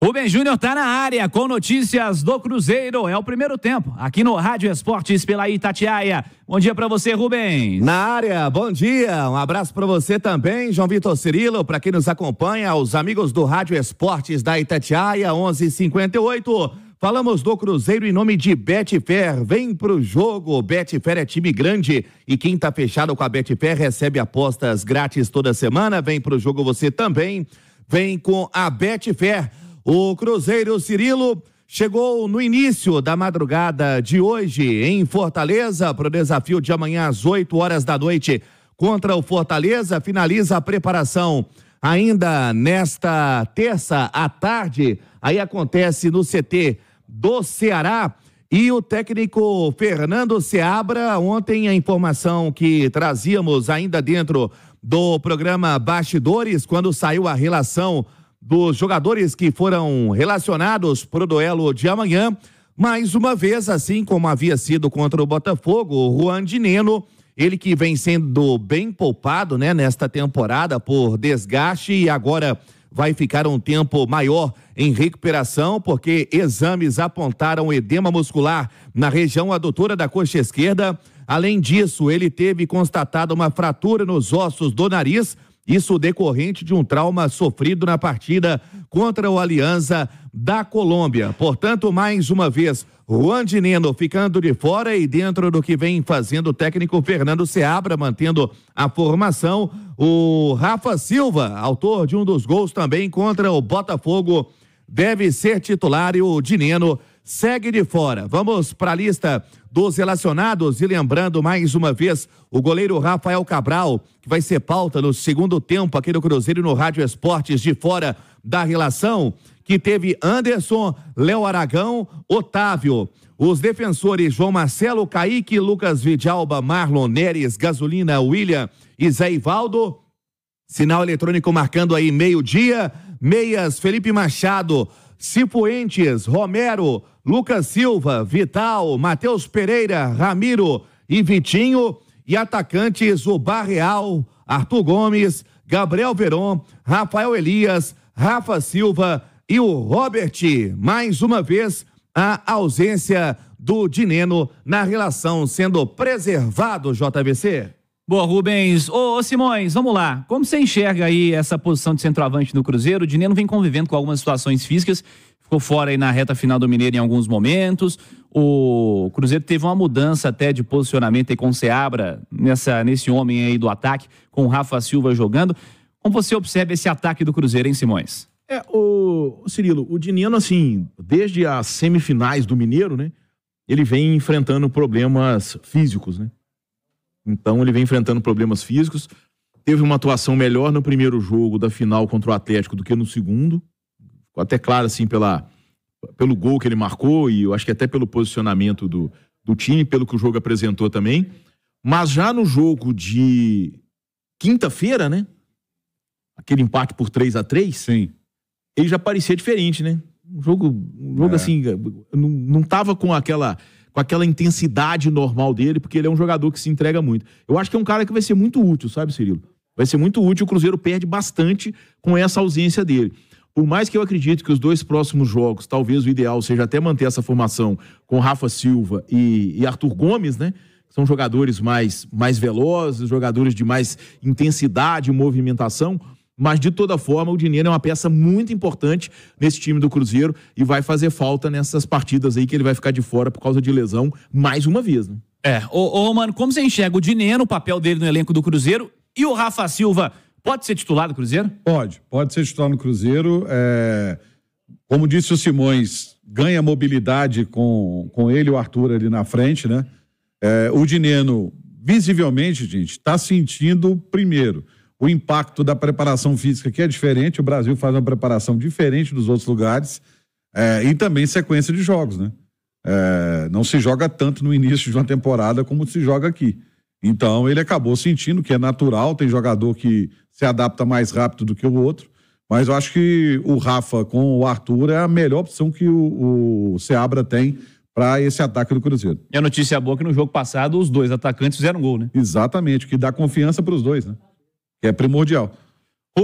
Rubem Júnior está na área com notícias do Cruzeiro. É o primeiro tempo aqui no Rádio Esportes pela Itatiaia. Bom dia para você, Rubem. Na área, bom dia. Um abraço para você também, João Vitor Cirilo, para quem nos acompanha, os amigos do Rádio Esportes da Itatiaia, 11:58. Falamos do Cruzeiro em nome de Betfair. Vem pro jogo. Betfair é time grande e quem tá fechado com a Betfair recebe apostas grátis toda semana. Vem pro jogo você também. Vem com a Betfair. O Cruzeiro Cirilo chegou no início da madrugada de hoje em Fortaleza para o desafio de amanhã às 8 horas da noite contra o Fortaleza. Finaliza a preparação ainda nesta terça à tarde. Aí acontece no CT do Ceará. E o técnico Fernando Seabra, ontem a informação que trazíamos ainda dentro do programa Bastidores, quando saiu a relação dos jogadores que foram relacionados para o duelo de amanhã. Mais uma vez, assim como havia sido contra o Botafogo, o Juan Dineno, ele que vem sendo bem poupado né, nesta temporada por desgaste e agora vai ficar um tempo maior em recuperação, porque exames apontaram edema muscular na região adutora da coxa esquerda. Além disso, ele teve constatado uma fratura nos ossos do nariz isso decorrente de um trauma sofrido na partida contra o Alianza da Colômbia. Portanto, mais uma vez, Juan de Neno ficando de fora e dentro do que vem fazendo o técnico Fernando Seabra, mantendo a formação. O Rafa Silva, autor de um dos gols também contra o Botafogo, deve ser titular e o Dineno segue de fora. Vamos para a lista dos relacionados e lembrando mais uma vez o goleiro Rafael Cabral, que vai ser pauta no segundo tempo aqui no Cruzeiro no Rádio Esportes de fora da relação, que teve Anderson, Léo Aragão, Otávio. Os defensores João Marcelo, Caíque, Lucas Vidalba, Marlon Neres, Gasolina, William e Zé Ivaldo. Sinal eletrônico marcando aí meio-dia. Meias, Felipe Machado, Cifuentes, Romero, Lucas Silva, Vital, Matheus Pereira, Ramiro e Vitinho. E atacantes, o Barreal, Arthur Gomes, Gabriel Veron, Rafael Elias, Rafa Silva e o Robert. Mais uma vez, a ausência do Dineno na relação sendo preservado, JVC. Boa, Rubens. Ô, ô, Simões, vamos lá. Como você enxerga aí essa posição de centroavante no Cruzeiro? O Dineno vem convivendo com algumas situações físicas, ficou fora aí na reta final do Mineiro em alguns momentos. O Cruzeiro teve uma mudança até de posicionamento aí com o Seabra, nessa, nesse homem aí do ataque, com o Rafa Silva jogando. Como você observa esse ataque do Cruzeiro, hein, Simões? É, o, Cirilo, o Dineno, assim, desde as semifinais do Mineiro, né? Ele vem enfrentando problemas físicos, né? Então ele vem enfrentando problemas físicos. Teve uma atuação melhor no primeiro jogo da final contra o Atlético do que no segundo. Ficou até claro, assim, pela, pelo gol que ele marcou e eu acho que até pelo posicionamento do, do time, pelo que o jogo apresentou também. Mas já no jogo de quinta-feira, né? Aquele empate por 3 a 3 Sim. Ele já parecia diferente, né? Um jogo, um jogo é. assim, não, não tava com aquela com aquela intensidade normal dele, porque ele é um jogador que se entrega muito. Eu acho que é um cara que vai ser muito útil, sabe, Cirilo? Vai ser muito útil. O Cruzeiro perde bastante com essa ausência dele. Por mais que eu acredite que os dois próximos jogos, talvez o ideal seja até manter essa formação com Rafa Silva e, e Arthur Gomes, né? São jogadores mais, mais velozes, jogadores de mais intensidade, movimentação. Mas, de toda forma, o dinheiro é uma peça muito importante nesse time do Cruzeiro e vai fazer falta nessas partidas aí que ele vai ficar de fora por causa de lesão mais uma vez, né? É, ô, ô mano, como você enxerga o dinheiro, o papel dele no elenco do Cruzeiro e o Rafa Silva pode ser titular do Cruzeiro? Pode, pode ser titular no Cruzeiro. É... Como disse o Simões, ganha mobilidade com, com ele e o Arthur ali na frente, né? É, o Dineno, visivelmente, gente, está sentindo primeiro o impacto da preparação física que é diferente, o Brasil faz uma preparação diferente dos outros lugares é, e também sequência de jogos, né? É, não se joga tanto no início de uma temporada como se joga aqui. Então ele acabou sentindo que é natural, tem jogador que se adapta mais rápido do que o outro, mas eu acho que o Rafa com o Arthur é a melhor opção que o, o Seabra tem para esse ataque do Cruzeiro. E a notícia boa é que no jogo passado os dois atacantes fizeram gol, né? Exatamente, que dá confiança para os dois, né? que é primordial.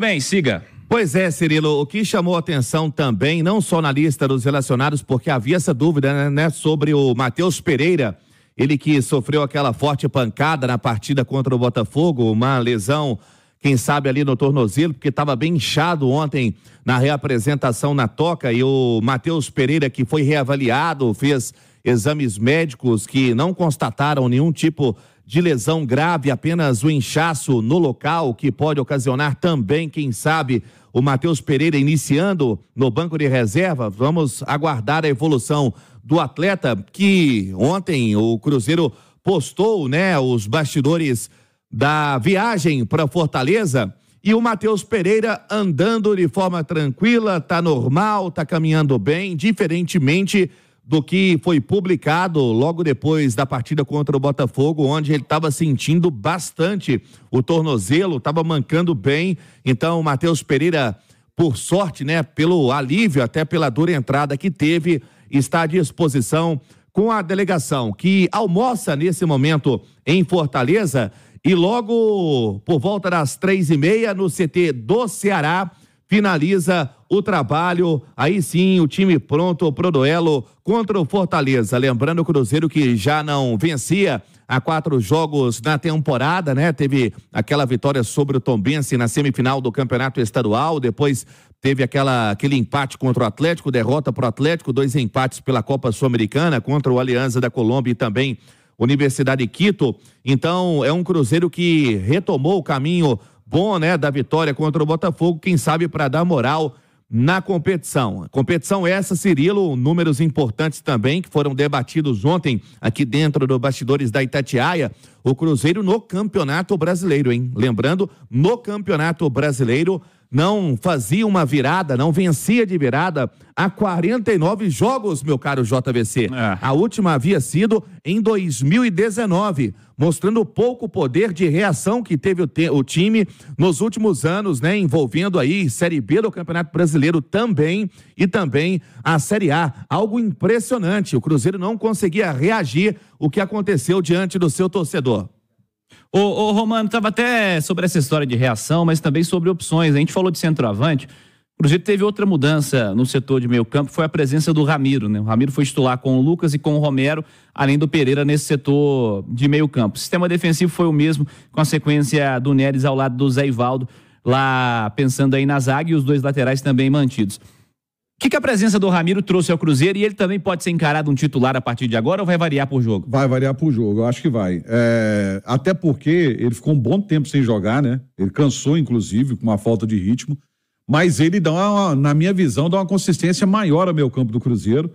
bem, siga. Pois é, Cirilo, o que chamou atenção também, não só na lista dos relacionados, porque havia essa dúvida né, né, sobre o Matheus Pereira, ele que sofreu aquela forte pancada na partida contra o Botafogo, uma lesão, quem sabe ali no tornozelo, porque estava bem inchado ontem na reapresentação na toca, e o Matheus Pereira que foi reavaliado, fez exames médicos que não constataram nenhum tipo de de lesão grave, apenas o inchaço no local, que pode ocasionar também, quem sabe, o Matheus Pereira iniciando no banco de reserva. Vamos aguardar a evolução do atleta que ontem o Cruzeiro postou, né, os bastidores da viagem para Fortaleza e o Matheus Pereira andando de forma tranquila, tá normal, tá caminhando bem, diferentemente do que foi publicado logo depois da partida contra o Botafogo, onde ele estava sentindo bastante o tornozelo, estava mancando bem. Então, o Matheus Pereira, por sorte, né, pelo alívio, até pela dura entrada que teve, está à disposição com a delegação que almoça nesse momento em Fortaleza e logo por volta das três e meia no CT do Ceará finaliza o trabalho, aí sim o time pronto pro duelo contra o Fortaleza. Lembrando o Cruzeiro que já não vencia há quatro jogos na temporada, né? Teve aquela vitória sobre o Tombense na semifinal do Campeonato Estadual, depois teve aquela, aquele empate contra o Atlético, derrota para o Atlético, dois empates pela Copa Sul-Americana contra o Alianza da Colômbia e também Universidade Quito. Então, é um Cruzeiro que retomou o caminho bom, né, da vitória contra o Botafogo, quem sabe para dar moral na competição. Competição essa, Cirilo, números importantes também que foram debatidos ontem aqui dentro do bastidores da Itatiaia, o Cruzeiro no Campeonato Brasileiro, hein? Lembrando, no Campeonato Brasileiro, não fazia uma virada, não vencia de virada há 49 jogos, meu caro JVC. É. A última havia sido em 2019, mostrando o pouco poder de reação que teve o, te o, time nos últimos anos, né, envolvendo aí Série B do Campeonato Brasileiro também e também a Série A. Algo impressionante. O Cruzeiro não conseguia reagir o que aconteceu diante do seu torcedor. Ô, ô Romano, estava até sobre essa história de reação, mas também sobre opções. A gente falou de centroavante. O teve outra mudança no setor de meio campo, foi a presença do Ramiro, né? O Ramiro foi titular com o Lucas e com o Romero, além do Pereira nesse setor de meio campo. O sistema defensivo foi o mesmo, com a sequência do Neres ao lado do Zé Ivaldo, lá pensando aí na zaga e os dois laterais também mantidos que, que a presença do Ramiro trouxe ao Cruzeiro e ele também pode ser encarado um titular a partir de agora ou vai variar por jogo? Vai variar por jogo, eu acho que vai. É, até porque ele ficou um bom tempo sem jogar, né? Ele cansou, inclusive, com uma falta de ritmo. Mas ele dá, uma, na minha visão, dá uma consistência maior ao meu campo do Cruzeiro,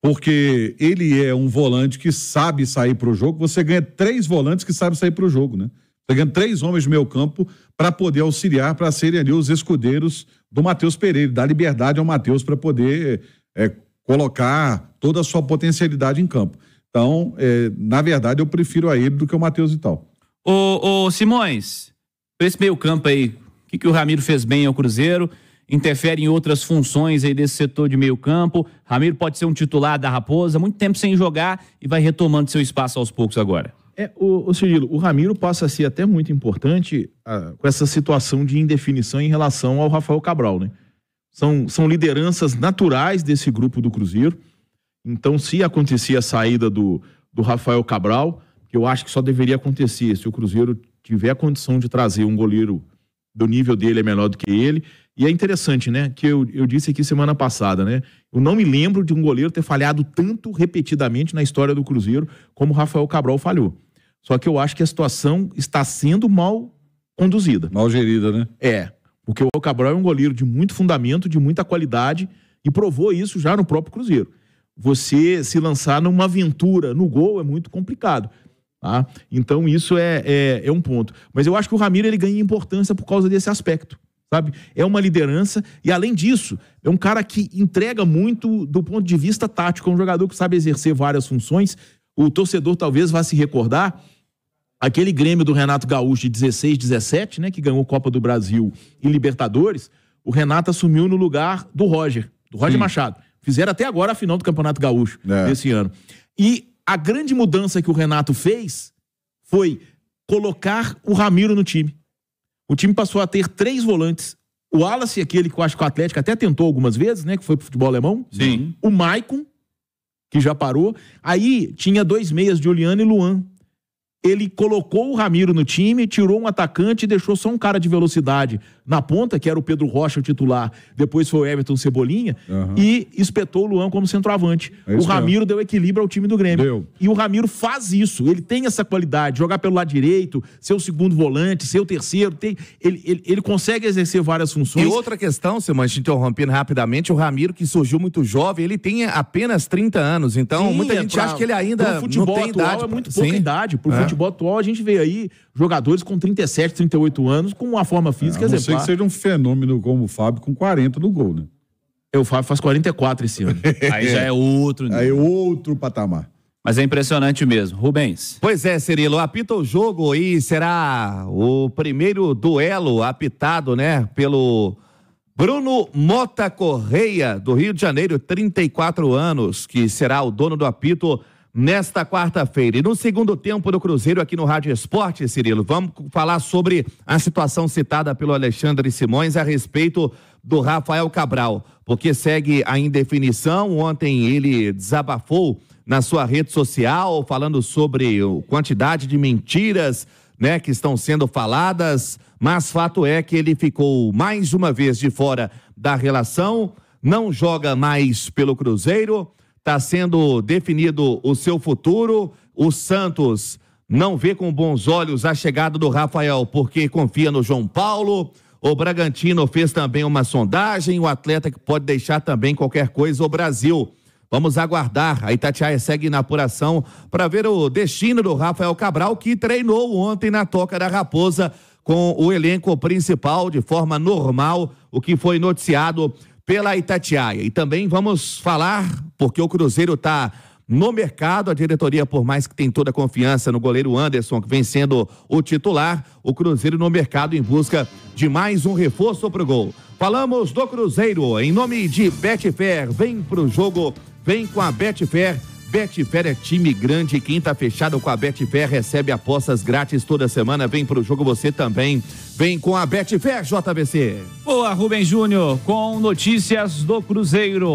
porque ele é um volante que sabe sair para o jogo. Você ganha três volantes que sabem sair para o jogo, né? pegando três homens do meu campo para poder auxiliar, para serem ali os escudeiros do Matheus Pereira, dar liberdade ao Matheus para poder é, colocar toda a sua potencialidade em campo. Então, é, na verdade, eu prefiro a ele do que o Matheus e tal. Ô, ô Simões, para esse meio campo aí, o que, que o Ramiro fez bem ao Cruzeiro? Interfere em outras funções aí desse setor de meio campo. Ramiro pode ser um titular da Raposa, muito tempo sem jogar e vai retomando seu espaço aos poucos agora. É, o, o Cirilo, o Ramiro passa a ser até muito importante ah, com essa situação de indefinição em relação ao Rafael Cabral, né? São, são lideranças naturais desse grupo do Cruzeiro. Então, se acontecia a saída do, do Rafael Cabral, que eu acho que só deveria acontecer se o Cruzeiro tiver a condição de trazer um goleiro do nível dele é melhor do que ele. E é interessante, né? Que eu, eu disse aqui semana passada, né? Eu não me lembro de um goleiro ter falhado tanto repetidamente na história do Cruzeiro como Rafael Cabral falhou. Só que eu acho que a situação está sendo mal conduzida. Mal gerida, né? É. Porque o Cabral é um goleiro de muito fundamento, de muita qualidade, e provou isso já no próprio Cruzeiro. Você se lançar numa aventura no gol é muito complicado. Tá? Então isso é, é, é um ponto. Mas eu acho que o Ramiro ele ganha importância por causa desse aspecto. Sabe? É uma liderança e, além disso, é um cara que entrega muito do ponto de vista tático. É um jogador que sabe exercer várias funções. O torcedor talvez vá se recordar aquele Grêmio do Renato Gaúcho de 16, 17, né? Que ganhou Copa do Brasil e Libertadores. O Renato assumiu no lugar do Roger, do Roger Sim. Machado. Fizeram até agora a final do Campeonato Gaúcho é. desse ano. E a grande mudança que o Renato fez foi colocar o Ramiro no time. O time passou a ter três volantes. O Wallace, aquele que eu acho que o Atlético até tentou algumas vezes, né? Que foi pro futebol alemão. Sim. Uhum. O Maicon, que já parou. Aí tinha dois meias, Juliano e Luan. Ele colocou o Ramiro no time, tirou um atacante e deixou só um cara de velocidade na ponta, que era o Pedro Rocha o titular, depois foi o Everton Cebolinha, uhum. e espetou o Luan como centroavante. É o Ramiro mesmo. deu equilíbrio ao time do Grêmio. Deu. E o Ramiro faz isso, ele tem essa qualidade, jogar pelo lado direito, ser o segundo volante, ser o terceiro, tem, ele, ele, ele consegue exercer várias funções. E outra questão, Silman, te interrompendo rapidamente, o Ramiro que surgiu muito jovem, ele tem apenas 30 anos, então Sim, muita é gente pra, acha que ele ainda não tem atual idade. É muito pouca Sim. idade, pro é. futebol atual a gente vê aí jogadores com 37, 38 anos com uma forma física é, exemplar ser que seja um fenômeno como o Fábio com 40 no gol, né? Eu, o Fábio faz 44 esse ano. Aí já é outro. Nível. Aí é outro patamar. Mas é impressionante mesmo. Rubens. Pois é, Cirilo, apita o jogo e será o primeiro duelo apitado, né, pelo Bruno Mota Correia, do Rio de Janeiro, 34 anos, que será o dono do apito nesta quarta-feira. E no segundo tempo do Cruzeiro aqui no Rádio Esporte, Cirilo, vamos falar sobre a situação citada pelo Alexandre Simões a respeito do Rafael Cabral, porque segue a indefinição. Ontem ele desabafou na sua rede social falando sobre a quantidade de mentiras, né, que estão sendo faladas, mas fato é que ele ficou mais uma vez de fora da relação, não joga mais pelo Cruzeiro está sendo definido o seu futuro. O Santos não vê com bons olhos a chegada do Rafael, porque confia no João Paulo. O Bragantino fez também uma sondagem, o atleta que pode deixar também qualquer coisa o Brasil. Vamos aguardar. A Itatiaia segue na apuração para ver o destino do Rafael Cabral, que treinou ontem na Toca da Raposa com o elenco principal de forma normal, o que foi noticiado pela Itatiaia. E também vamos falar, porque o Cruzeiro está no mercado. A diretoria, por mais que tem toda a confiança no goleiro Anderson, que vem sendo o titular, o Cruzeiro no mercado em busca de mais um reforço para o gol. Falamos do Cruzeiro em nome de Betfair. Vem para o jogo, vem com a Betfair Betfair é time grande, quem tá fechado com a Betfair recebe apostas grátis toda semana, vem pro jogo você também. Vem com a Betfair JVC. Boa, Rubem Júnior, com notícias do Cruzeiro.